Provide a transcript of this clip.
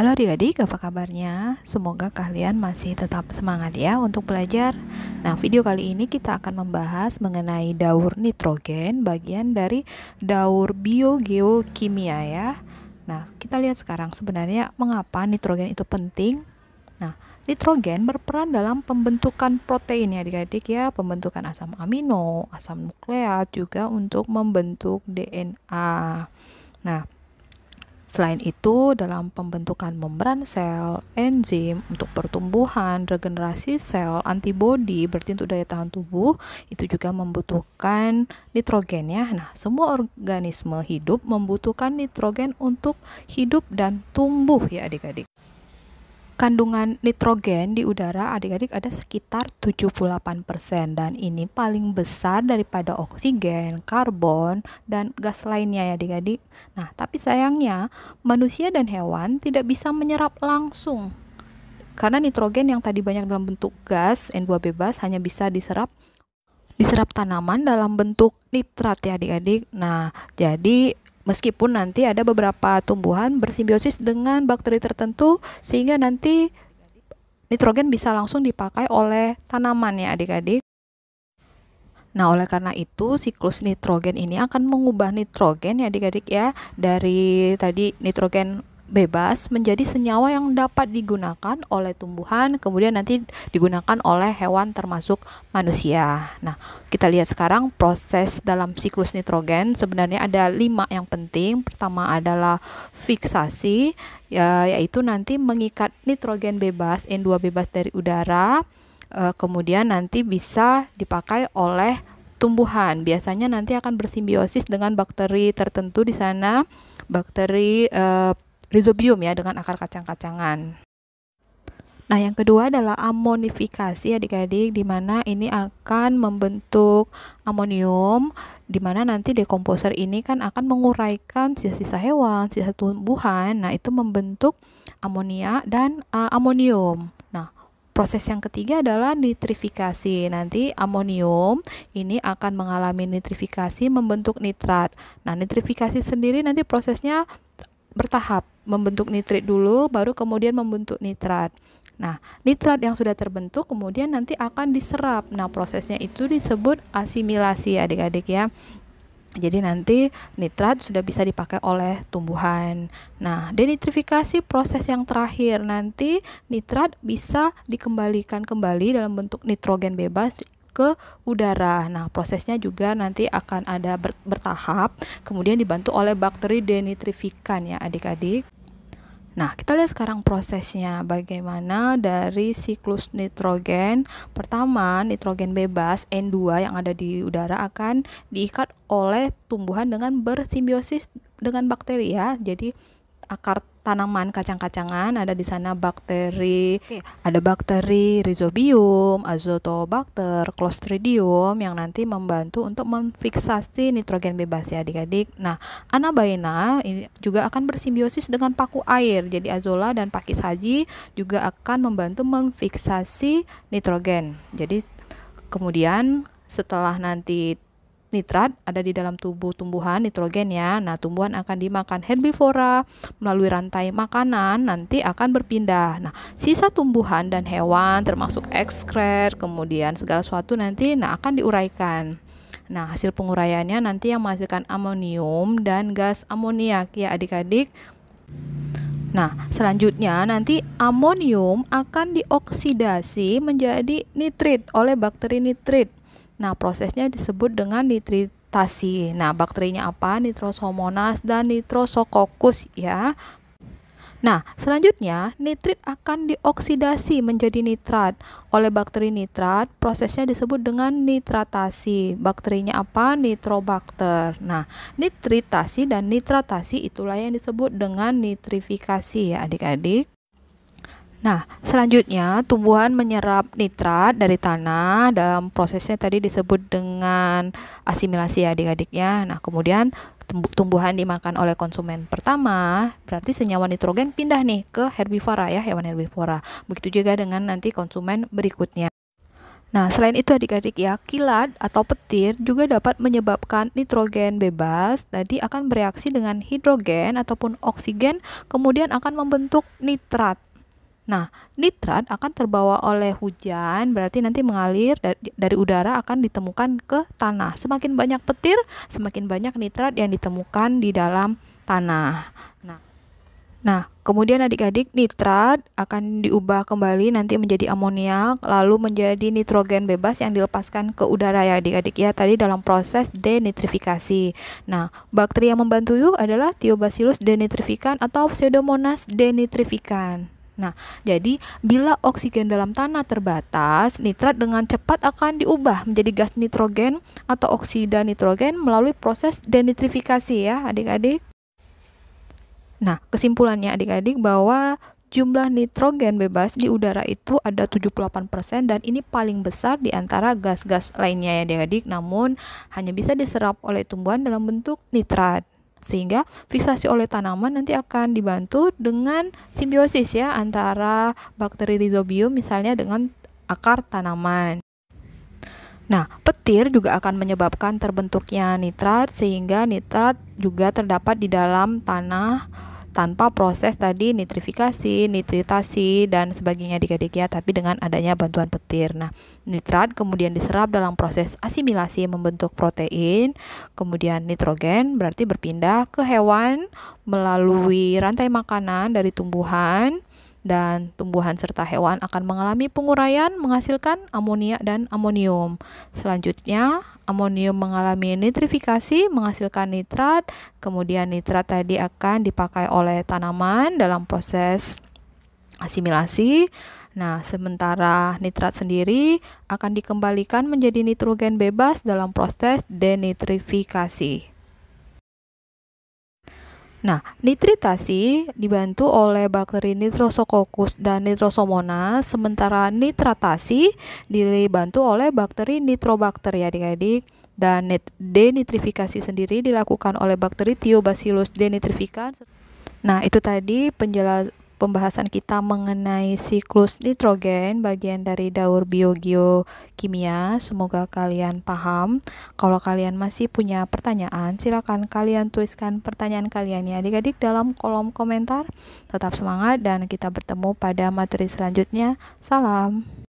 Halo adik-adik, apa kabarnya? Semoga kalian masih tetap semangat ya untuk belajar. Nah, video kali ini kita akan membahas mengenai daur nitrogen, bagian dari daur biogeokimia ya. Nah, kita lihat sekarang sebenarnya mengapa nitrogen itu penting. Nah, nitrogen berperan dalam pembentukan protein ya adik-adik ya, pembentukan asam amino, asam nukleat juga untuk membentuk DNA. Nah, Selain itu, dalam pembentukan membran sel, enzim untuk pertumbuhan, regenerasi sel, antibodi bertindak daya tahan tubuh itu juga membutuhkan nitrogen ya. Nah, semua organisme hidup membutuhkan nitrogen untuk hidup dan tumbuh ya adik-adik kandungan nitrogen di udara adik-adik ada sekitar 78% dan ini paling besar daripada oksigen, karbon, dan gas lainnya ya adik-adik. Nah, tapi sayangnya manusia dan hewan tidak bisa menyerap langsung karena nitrogen yang tadi banyak dalam bentuk gas N2 bebas hanya bisa diserap diserap tanaman dalam bentuk nitrat ya adik-adik. Nah, jadi meskipun nanti ada beberapa tumbuhan bersimbiosis dengan bakteri tertentu sehingga nanti nitrogen bisa langsung dipakai oleh tanaman ya adik-adik. Nah, oleh karena itu siklus nitrogen ini akan mengubah nitrogen ya adik-adik ya dari tadi nitrogen bebas menjadi senyawa yang dapat digunakan oleh tumbuhan kemudian nanti digunakan oleh hewan termasuk manusia. Nah, kita lihat sekarang proses dalam siklus nitrogen sebenarnya ada lima yang penting. Pertama adalah fiksasi ya, yaitu nanti mengikat nitrogen bebas N2 bebas dari udara e, kemudian nanti bisa dipakai oleh tumbuhan. Biasanya nanti akan bersimbiosis dengan bakteri tertentu di sana bakteri e, rizobium ya dengan akar kacang-kacangan. Nah, yang kedua adalah amonifikasi adik-adik di mana ini akan membentuk amonium di mana nanti dekomposer ini kan akan menguraikan sisa-sisa hewan, sisa tumbuhan. Nah, itu membentuk amonia dan uh, eh, amonium. Nah, proses yang ketiga adalah nitrifikasi. Nanti amonium ini akan mengalami nitrifikasi membentuk nitrat. Nah, nitrifikasi sendiri nanti prosesnya bertahap membentuk nitrit dulu baru kemudian membentuk nitrat. Nah, nitrat yang sudah terbentuk kemudian nanti akan diserap. Nah, prosesnya itu disebut asimilasi adik-adik ya. Jadi nanti nitrat sudah bisa dipakai oleh tumbuhan. Nah, denitrifikasi proses yang terakhir nanti nitrat bisa dikembalikan kembali dalam bentuk nitrogen bebas ke udara. Nah, prosesnya juga nanti akan ada bertahap, kemudian dibantu oleh bakteri denitrifikan ya adik-adik. Nah, kita lihat sekarang prosesnya bagaimana dari siklus nitrogen. Pertama, nitrogen bebas N2 yang ada di udara akan diikat oleh tumbuhan dengan bersimbiosis dengan bakteri ya. Jadi akar tanaman kacang-kacangan ada di sana bakteri okay. ada bakteri rhizobium, azotobacter, clostridium yang nanti membantu untuk memfiksasi nitrogen bebas ya adik-adik. Nah, anabaina ini juga akan bersimbiosis dengan paku air. Jadi azola dan pakis haji juga akan membantu memfiksasi nitrogen. Jadi kemudian setelah nanti nitrat ada di dalam tubuh tumbuhan nitrogen ya. Nah, tumbuhan akan dimakan herbivora melalui rantai makanan nanti akan berpindah. Nah, sisa tumbuhan dan hewan termasuk ekskret, kemudian segala sesuatu nanti nah akan diuraikan. Nah, hasil penguraiannya nanti yang menghasilkan amonium dan gas amoniak ya adik-adik. Nah, selanjutnya nanti amonium akan dioksidasi menjadi nitrit oleh bakteri nitrit. Nah, prosesnya disebut dengan nitritasi. Nah, bakterinya apa? Nitrosomonas dan nitrosokokus ya. Nah, selanjutnya nitrit akan dioksidasi menjadi nitrat oleh bakteri nitrat. Prosesnya disebut dengan nitratasi. Bakterinya apa? Nitrobakter. Nah, nitritasi dan nitratasi itulah yang disebut dengan nitrifikasi ya adik-adik. Nah, selanjutnya tumbuhan menyerap nitrat dari tanah dalam prosesnya tadi disebut dengan asimilasi ya adik-adik ya. Nah, kemudian tumbuhan dimakan oleh konsumen pertama, berarti senyawa nitrogen pindah nih ke herbivora ya, hewan herbivora. Begitu juga dengan nanti konsumen berikutnya. Nah, selain itu adik-adik ya, kilat atau petir juga dapat menyebabkan nitrogen bebas tadi akan bereaksi dengan hidrogen ataupun oksigen, kemudian akan membentuk nitrat Nah, nitrat akan terbawa oleh hujan, berarti nanti mengalir dari, udara akan ditemukan ke tanah. Semakin banyak petir, semakin banyak nitrat yang ditemukan di dalam tanah. Nah, Nah, kemudian adik-adik nitrat akan diubah kembali nanti menjadi amoniak, lalu menjadi nitrogen bebas yang dilepaskan ke udara ya adik-adik ya tadi dalam proses denitrifikasi. Nah, bakteri yang membantu adalah Theobacillus denitrifican atau Pseudomonas denitrifican. Nah, jadi bila oksigen dalam tanah terbatas, nitrat dengan cepat akan diubah menjadi gas nitrogen atau oksida nitrogen melalui proses denitrifikasi ya, adik-adik. Nah, kesimpulannya adik-adik bahwa jumlah nitrogen bebas di udara itu ada 78% dan ini paling besar di antara gas-gas lainnya ya adik-adik, namun hanya bisa diserap oleh tumbuhan dalam bentuk nitrat sehingga fiksasi oleh tanaman nanti akan dibantu dengan simbiosis ya antara bakteri rhizobium misalnya dengan akar tanaman. Nah, petir juga akan menyebabkan terbentuknya nitrat sehingga nitrat juga terdapat di dalam tanah tanpa proses tadi nitrifikasi, nitritasi dan sebagainya dikadik ya, tapi dengan adanya bantuan petir. Nah, nitrat kemudian diserap dalam proses asimilasi membentuk protein, kemudian nitrogen berarti berpindah ke hewan melalui rantai makanan dari tumbuhan dan tumbuhan serta hewan akan mengalami penguraian menghasilkan amonia dan amonium. Selanjutnya, amonium mengalami nitrifikasi menghasilkan nitrat, kemudian nitrat tadi akan dipakai oleh tanaman dalam proses asimilasi. Nah, sementara nitrat sendiri akan dikembalikan menjadi nitrogen bebas dalam proses denitrifikasi. Nah, nitritasi dibantu oleh bakteri nitrosococcus dan nitrosomonas, sementara nitratasi dibantu oleh bakteri Nitrobacter ya adik-adik. Dan denitrifikasi sendiri dilakukan oleh bakteri Theobacillus denitrificans. Nah, itu tadi penjelasan pembahasan kita mengenai siklus nitrogen bagian dari daur biogeokimia. Semoga kalian paham. Kalau kalian masih punya pertanyaan, silakan kalian tuliskan pertanyaan kalian ya adik-adik dalam kolom komentar. Tetap semangat dan kita bertemu pada materi selanjutnya. Salam.